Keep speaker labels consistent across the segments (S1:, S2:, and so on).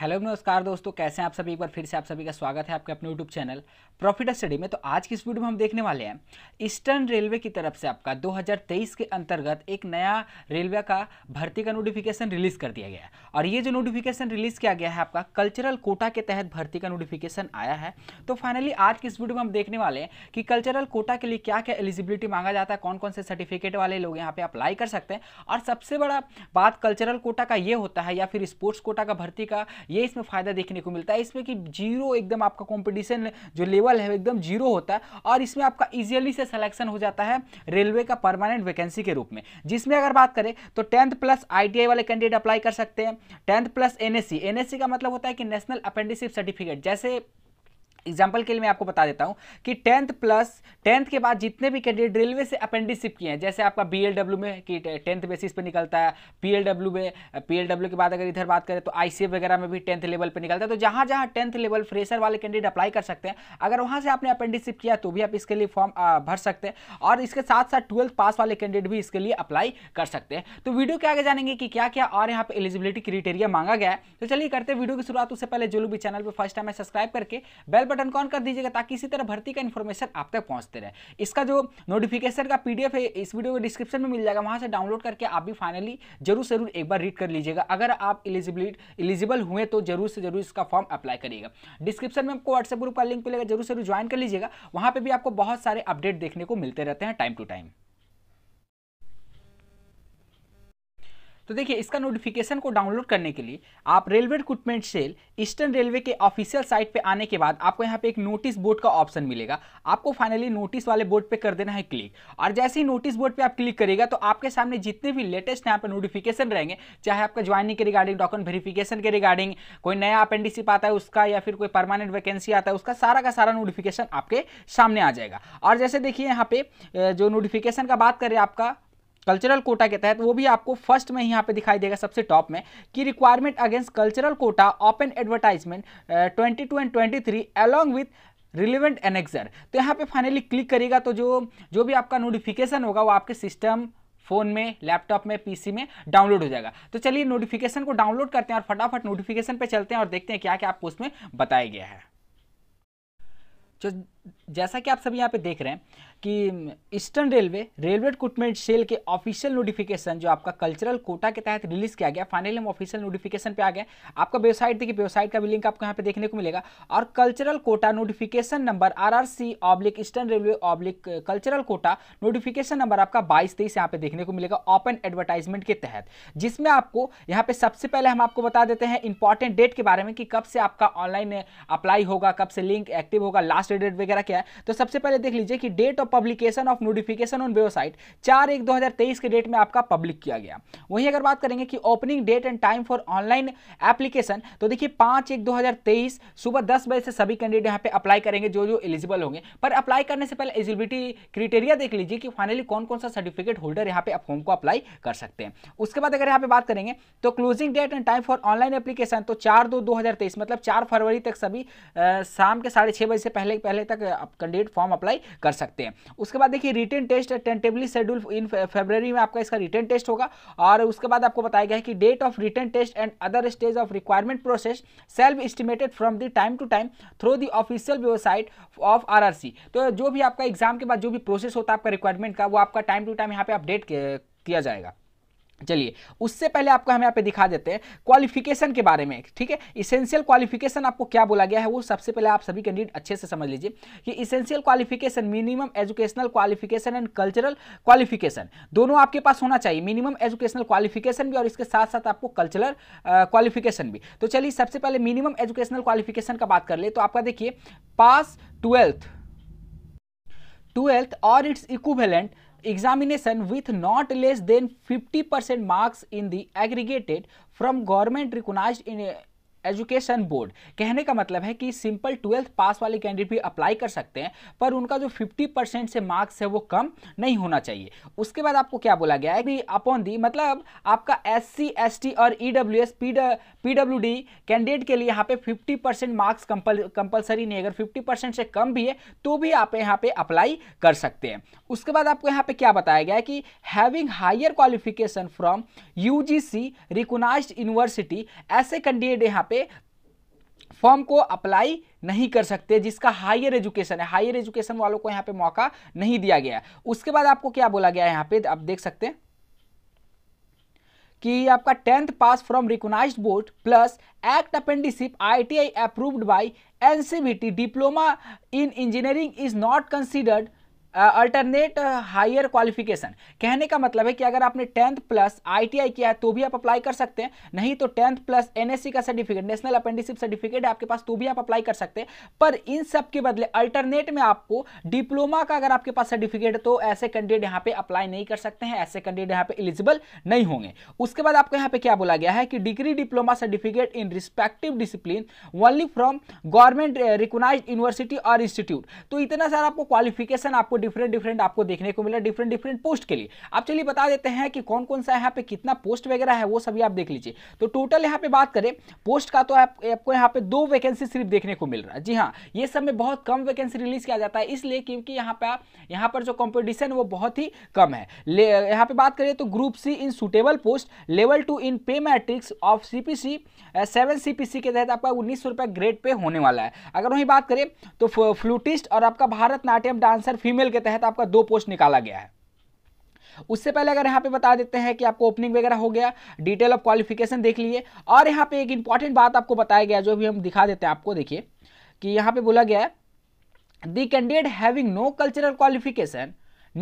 S1: hello नमस्कार दोस्तों कैसे हैं आप सभी एक बार फिर से आप सभी का स्वागत है आपके अपने यूट्यूब चैनल प्रॉफिट स्टडी में तो आज की इस वीडियो में हम देखने वाले हैं ईस्टर्न रेलवे की तरफ से आपका 2023 के अंतर्गत एक नया रेलवे का भर्ती का नोटिफिकेशन रिलीज़ कर दिया गया है और ये जो नोटिफिकेशन रिलीज़ किया गया है आपका कल्चरल कोटा के तहत भर्ती का नोटिफिकेशन आया है तो फाइनली आज की इस वीडियो में हम देखने वाले हैं कि कल्चरल कोटा के लिए क्या क्या एलिजिबिलिटी मांगा जाता है कौन कौन से सर्टिफिकेट वाले लोग यहाँ पर अप्लाई कर सकते हैं और सबसे बड़ा बात कल्चरल कोटा का ये होता है या फिर स्पोर्ट्स कोटा का भर्ती का ये इसमें फ़ायदा देखने को मिलता है इसमें कि जीरो एकदम आपका कॉम्पिटिशन जो लेवल है एकदम जीरो होता है और इसमें आपका इजियली से सलेक्शन हो जाता है रेलवे का परमानेंट वैकेंसी के रूप में जिसमें अगर बात करें तो टेंथ प्लस आई वाले कैंडिडेट अप्लाई कर सकते हैं टेंथ प्लस एन एनएससी का मतलब होता है कि नेशनल अप्रेंटिसिप सर्टिफिकेट जैसे एग्जाम्पल के लिए मैं आपको बता देता हूँ कि टेंथ प्लस टेंथ के बाद जितने भी कैंडिडेट रेलवे से अपेंडिसिप किए हैं जैसे आपका बी में कि टेंथ बेसिस पे निकलता है पी में पी के बाद अगर इधर बात करें तो आई वगैरह में भी टेंथ लेवल पर निकलता है तो जहाँ जहाँ टेंथ लेवल फ्रेशर वाले कैंडिडेट अप्लाई कर सकते हैं अगर वहाँ से आपने अपेंडिसिप किया तो भी आप इसके लिए फॉर्म भर सकते हैं और इसके साथ साथ ट्वेल्थ पास वाले कैंडिडेट भी इसके लिए अप्लाई कर सकते हैं तो वीडियो के आगे जानेंगे कि क्या क्या और यहाँ पर एलिजिबिलिटी क्रिटेरिया मांगा गया है तो चलिए करते वीडियो की शुरुआत उससे पहले जो लोग भी चैनल पर फर्स्ट टाइम है सब्सक्राइब करके बेल पर बटन कॉन कर दीजिएगा ताकि इसी तरह भर्ती का इन्फॉर्मेशन आप तक पहुंचते रहे इसका जो नोटिफिकेशन का पीडीएफ है इस वीडियो के डिस्क्रिप्शन में मिल जाएगा वहां से डाउनलोड करके आप भी फाइनली जरूर जरूर एक बार रीड कर लीजिएगा अगर आप एलिजिबिलिटी इलिजिबल हुए तो जरूर से जरूर इसका फॉर्म अप्लाई करिएगा डिस्क्रिप्शन में आपको व्हाट्सएप ग्रुप का लिंक मिलेगा जरूर जरूर ज्वाइन कर लीजिएगा वहां पर भी आपको बहुत सारे अपडेट देखने को मिलते रहते हैं टाइम टू टाइम तो देखिए इसका नोटिफिकेशन को डाउनलोड करने के लिए आप railway recruitment cell eastern railway के ऑफिशियल साइट पे आने के बाद आपको यहाँ पे एक नोटिस बोर्ड का ऑप्शन मिलेगा आपको फाइनली नोटिस वाले बोर्ड पे कर देना है क्लिक और जैसे ही नोटिस बोर्ड पे आप क्लिक करेगा तो आपके सामने जितने भी लेटेस्ट यहाँ पर नोटिफिकेशन रहेंगे चाहे आपका ज्वाइनिंग के रिगार्डिंग डॉक्यूमेंट वेरीफिकेशन के रिगार्डिंग कोई नया अपेंडिसिप आता है उसका या फिर कोई परमानेंट वैकेंसी आता है उसका सारा का सारा नोटिफिकेशन आपके सामने आ जाएगा और जैसे देखिए यहाँ पे जो नोटिफिकेशन का बात करें आपका कल्चरल कोटा के तहत वो भी आपको फर्स्ट में यहाँ पे दिखाई देगा सबसे टॉप में कि requirement against cultural quota open advertisement twenty two and twenty three along with relevant annexure तो यहाँ पे फाइनली क्लिक करेगा तो जो जो भी आपका नोटिफिकेशन होगा वो आपके सिस्टम फ़ोन में लैपटॉप में पीसी में डाउनलोड हो जाएगा तो चलिए नोटिफिकेशन को डाउनलोड करते हैं और फटाफट नोटिफिकेशन पे चलते हैं और देखते हैं क्या क्या आपको उसमें बताया गया है जैसा कि आप सभी यहाँ पे देख रहे हैं कि eastern railway railway recruitment cell के ऑफिशियल नोटिफिकेशन जो आपका कल्चरल कोटा के तहत रिलीज किया गया फाइनली हम ऑफिशियल नोटिफिकेशन पे आ गए आपका वेबसाइट देखिए वेबसाइट का भी लिंक आपको यहाँ पे देखने को मिलेगा और cultural quota notification number R R C oblique eastern railway oblique cultural quota notification number आपका बाईस तेईस यहाँ पे देखने को मिलेगा ओपन एडवर्टाइजमेंट के तहत जिसमें आपको यहाँ पे सबसे पहले हम आपको बता देते हैं इंपॉर्टेंट डेट के बारे में कि कब से आपका ऑनलाइन अप्लाई होगा कब से लिंक एक्टिव होगा लास्ट डेट वगैरह वगैरह क्या है तो सबसे पहले देख लीजिए कि date of publication of notification on website चार एक 2023 के डेट में आपका पब्लिक किया गया वहीं अगर बात करेंगे कि opening date and time for online application तो देखिए पांच एक दो सुबह दस बजे से सभी कैंडिडेट यहाँ पे अप्लाई करेंगे जो जो एलिजिबल होंगे पर अप्लाई करने से पहले एलिजिबिलिटी क्रिटेरिया देख लीजिए कि फाइनली कौन कौन सा सर्टिफिकेट होल्डर यहाँ पे आप फॉर्म को अप्लाई कर सकते हैं उसके बाद अगर यहाँ पे बात करेंगे तो closing date and time for online application तो चार दो दो मतलब चार फरवरी तक सभी शाम के साढ़े छह बजे से पहले पहले तक कैंडिडेट फॉर्म अप्लाई कर सकते हैं उसके बाद देखिए written test tentatively scheduled in February में आपका इसका रिटर्न टेस्ट होगा और उसके बाद आपको बताया गया है कि date of written test and other stage of requirement process self estimated from the time to time through the official website of R तो जो भी आपका एग्जाम के बाद जो भी प्रोसेस होता है आपका रिक्वायरमेंट का वो आपका टाइम टू टाइम यहाँ पे अपडेट किया जाएगा चलिए उससे पहले आपको हम यहाँ पे दिखा देते हैं क्वालिफिकेशन के बारे में ठीक है इसेंशियल क्वालिफिकेशन आपको क्या बोला गया है वो सबसे पहले आप सभी कैंडिडेट अच्छे से समझ लीजिए कि essential qualification minimum educational qualification and cultural qualification दोनों आपके पास होना चाहिए मिनिमम एजुकेशनल क्वालिफिकेशन भी और इसके साथ साथ आपको कल्चरल क्वालिफिकेशन भी तो चलिए सबसे पहले मिनिमम एजुकेशनल क्वालिफिकेशन का बात कर ले तो आपका देखिए पास ट्वेल्थ ट्वेल्थ और its equivalent examination with not less than 50% marks in the aggregated from government recognized in education board कहने का मतलब है कि सिंपल ट्वेल्थ पास वाले कैंडिडेट भी अप्लाई कर सकते हैं पर उनका जो 50 परसेंट से मार्क्स है वो कम नहीं होना चाहिए उसके बाद आपको क्या बोला गया है कि अपॉन दी मतलब आपका एस सी एस टी और ई डब्ल्यू एस कैंडिडेट के लिए यहाँ पे फिफ्टी परसेंट मार्क्स कंपलसरी नहीं अगर फिफ्टी परसेंट से कम भी है तो भी आप यहाँ पे अप्लाई कर सकते हैं उसके बाद आपको यहाँ पे क्या बताया गया है कि having higher qualification from U G C recognised university ऐसे कैंडिडेट यहाँ पे पे फॉर्म को अप्लाई नहीं कर सकते जिसका हायर एजुकेशन है हायर एजुकेशन वालों को यहां पे मौका नहीं दिया गया उसके बाद आपको क्या बोला गया यहां पे आप देख सकते हैं कि आपका tenth pass from recognise board plus act apprenticeship ITI approved by NCVT diploma in engineering is not considered alternate higher qualification कहने का मतलब है कि अगर आपने टेंथ प्लस आईटीआई किया है तो भी आप अप्लाई कर सकते हैं नहीं तो टेंथ प्लस एनएससी का सर्टिफिकेट नेशनल अपेंडिसिप सर्टिफिकेट है आपके पास तो भी आप अप्लाई कर सकते हैं पर इन सब के बदले अल्टरनेट में आपको डिप्लोमा का अगर आपके पास सर्टिफिकेट है तो ऐसे कैंडिडेट यहाँ पे अप्लाई नहीं कर सकते हैं ऐसे कैंडिडेट यहाँ पे एलिजिबल नहीं होंगे उसके बाद आपको यहाँ पे क्या बोला गया है कि degree diploma certificate in respective discipline only from government recognise university और इंस्टीट्यूट तो इतना सारा आपको क्वालिफिकेशन आपको डिफरेंट डिफरेंट आपको देखने को मिला डिफरेंट डिफरेंट पोस्ट के लिए आप चलिए बता देते हैं कि कौन कौन सा यहाँ पे कितना पोस्ट वगैरह है वो सभी आप देख लीजिए तो टोटल यहाँ पे बात करें पोस्ट का तो आप, आपको यहाँ पे दो वैकेंसी सिर्फ देखने को मिल रहा है जी हाँ ये सब में बहुत कम वैकेंसी रिलीज किया जाता है इसलिए क्योंकि यहाँ पे यहाँ पर जो कॉम्पिटिशन वो बहुत ही कम है यहाँ पे बात करें तो group C in suitable post level two in pay matrix of C P C seven C P C के तहत आपका उन्नीस सौ रुपये ग्रेड पे होने वाला है अगर वहीं बात करें तो फ्लूटिस्ट और आपका भारतनाट्यम डांसर फीमेल के तहत आपका दो पोस्ट निकाला गया है उससे पहले अगर यहां पे बता देते हैं कि आपको ओपनिंग वगैरह हो गया डिटेल ऑफ क्वालिफिकेशन देख लिए और यहां पे एक इंपॉर्टेंट बात आपको बताया गया जो भी हम दिखा देते हैं आपको देखिए कि यहां पे बोला गया है the candidate having no cultural qualification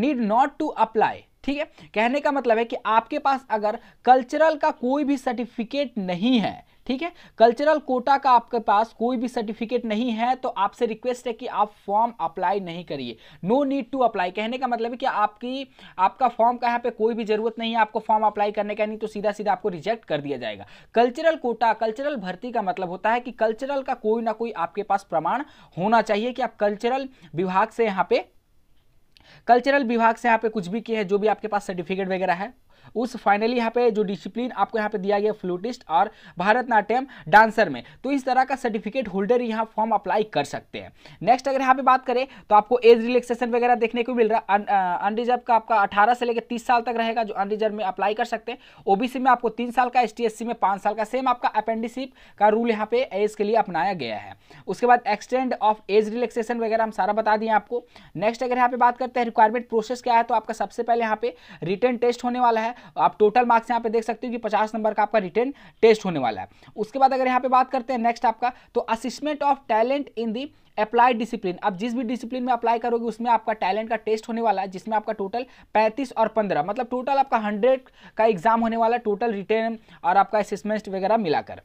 S1: need not to apply ठीक है कहने का मतलब है कि आपके पास अगर कल्चरल का कोई भी सर्टिफिकेट नहीं है ठीक है कल्चरल कोटा का आपके पास कोई भी सर्टिफिकेट नहीं है तो आपसे रिक्वेस्ट है कि आप फॉर्म अप्लाई नहीं करिए नो नीड टू अप्लाई कहने का मतलब है कि आपकी आपका फॉर्म का यहाँ पे कोई भी जरूरत नहीं है आपको फॉर्म अप्लाई करने का नहीं तो सीधा सीधा आपको रिजेक्ट कर दिया जाएगा कल्चरल कोटा कल्चरल भर्ती का मतलब होता है कि कल्चरल का कोई ना कोई आपके पास प्रमाण होना चाहिए कि आप कल्चरल विभाग से यहाँ पे कल्चरल विभाग से यहाँ पे कुछ भी किए हैं जो भी आपके पास सर्टिफिकेट वगैरह है उस फाइनली यहाँ पे जो डिसिप्लिन आपको यहाँ पे दिया गया फ्लूटिस्ट और भारतनाट्यम डांसर में तो इस तरह का सर्टिफिकेट होल्डर यहाँ फॉर्म अप्लाई कर सकते हैं नेक्स्ट अगर यहाँ पे बात करें तो आपको एज रिलेक्सेशन वगैरह देखने को मिल रहा है अनरिजर्व uh, का आपका अठारह से लेकर तीस साल तक रहेगा जो अनरिजर्व में अप्लाई कर सकते हैं ओबीसी में आपको तीन साल का एस में पाँच साल का सेम आपका अपेंडिसिप का रूल यहाँ पे एज के लिए अपनाया गया है उसके बाद एक्सटेंड ऑफ एज रिलेक्सेशन वगैरह हम सारा बता दिए आपको नेक्स्ट अगर यहाँ पे बात करते हैं रिक्वायरमेंट प्रोसेस क्या है तो आपका सबसे पहले यहाँ पे रिटर्न टेस्ट होने वाला है आप टोटल मार्क्स यहाँ पे देख सकते हो कि पचास नंबर का आपका रिटर्न टेस्ट होने वाला है उसके बाद अगर यहाँ पे बात करते हैं नेक्स्ट आपका तो assessment of talent in the applied discipline अब जिस भी डिसिप्लिन में अप्लाई करोगे उसमें आपका टैलेंट का टेस्ट होने वाला है जिसमें आपका टोटल 35 और 15 मतलब टोटल आपका 100 का एग्जाम होने वाला टोटल रिटर्न और आपका असिस्मेंट वगैरह मिलाकर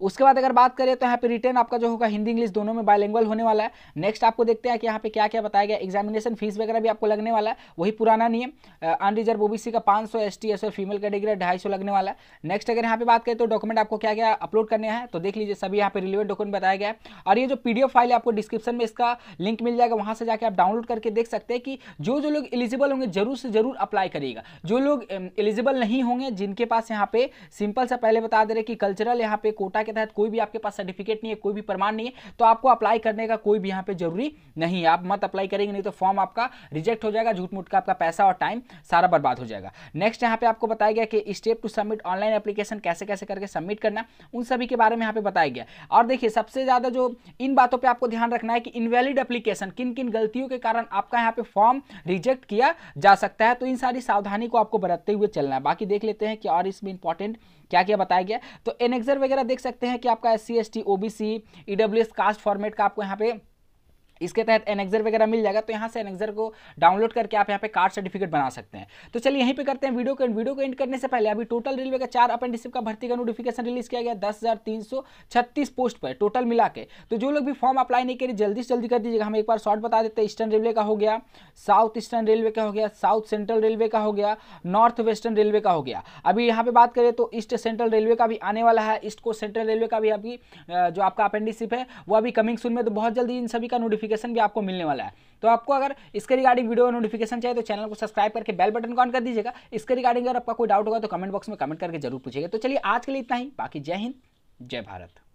S1: उसके बाद अगर बात करें तो यहाँ पे रिटर्न आपका जो होगा हिंदी इंग्लिश दोनों में बायलैंग्वल होने वाला है नेक्स्ट आपको देखते हैं कि यहाँ पे क्या क्या बताया गया एग्जामिनेशन फीस वगैरह भी आपको लगने वाला है वही पुराना नियम अनरिजर्व ओबीसी का पाँच सौ S T S female category ढाई सौ लगने वाला है नेक्स्ट अगर यहाँ पे बात करें तो डॉक्यूमेंट आपको क्या क्या अपलोड करने हैं तो देख लीजिए सभी यहाँ पे रिलेवेंट डॉक्यूमेंट बताया गया है और ये जो एफ फाइल है आपको डिस्क्रिप्शन में इसका लिंक मिल जाएगा वहाँ से जाकर आप डाउनलोड करके देख सकते हैं कि जो जो लोग एलिजिबल होंगे जरूर से जरूर अप्लाई करिएगा जो लोग एलिजिबल नहीं होंगे जिनके पास यहाँ पे सिंपल सा पहले बता दे रहे कि कल्चरल यहाँ पे कोटा के तहत कोई भी आपके पास सर्टिफिकेट नहीं है कोई भी प्रमाण नहीं है तो आपको अप्लाई करने का कोई भी यहाँ पे जरूरी नहीं है आप मत अप्लाई करेंगे नहीं तो फॉर्म आपका रिजेक्ट हो जाएगा झूठ मूठ का आपका पैसा और टाइम सारा बर्बाद हो जाएगा नेक्स्ट यहाँ पे आपको बताया गया कि step two submit online application कैसे कैसे करके सबमिट करना उन सभी के बारे में यहाँ पे बताया गया और देखिए सबसे ज़्यादा जो इन बातों पर आपको ध्यान रखना है कि इनवैलिड एप्लीकेशन किन किन गलतियों के कारण आपका यहाँ पे फॉर्म रिजेक्ट किया जा सकता है तो इन सारी सावधानी को आपको बरतते हुए चलना है बाकी देख लेते हैं कि और इसमें इंपॉर्टेंट क्या क्या बताया गया तो एनेक्जर वगैरह देख सकते हैं कि आपका S C S T O B C E W S caste format का आपको यहाँ पे इसके तहत एनेक्जर वगैरह मिल जाएगा तो यहाँ से एनेक्जर को डाउनलोड करके आप यहाँ पे कार्ड सर्टिफिकेट बना सकते हैं तो चलिए यहीं पे करते हैं वीडियो को वीडियो को एंड करने से पहले अभी टोटल रेलवे का चार अपेंडिसिप का भर्ती का नोटिफिकेशन रिलीज किया गया दस पोस्ट पर टोटल मिला के तो जो लोग भी फॉर्म अप्लाई नहीं करिए जल्दी से जल्दी कर दीजिएगा हम एक बार शॉर्ट बता देते हैं ईस्टर्न रेलवे का हो गया साउथ ईस्टर्न रेलवे का हो गया साउथ सेंट्रल रेलवे का हो गया नॉर्थ वेस्टर्न रेलवे का हो गया अभी यहाँ पर बात करें तो ईस्ट सेंट्रल रेलवे का भी आने वाला है ईस्ट को सेंट्रल रेलवे का भी अभी जो आपका अपेंडिसिप है वो अभी कमिंग सुन में तो बहुत जल्दी इन सभी का नोटिफिक नोटिफिकेशन भी आपको मिलने वाला है तो आपको अगर इसके रिगार्डिंग वीडियो नोटिफिकेशन चाहिए तो चैनल को सब्सक्राइब करके बेल बटन को ऑन कर दीजिएगा इसके रिगार्डिंग अगर आपका कोई डाउट होगा तो कमेंट बॉक्स में कमेंट करके जरूर पूछेगा तो चलिए आज के लिए इतना ही बाकी जय हिंद जय भारत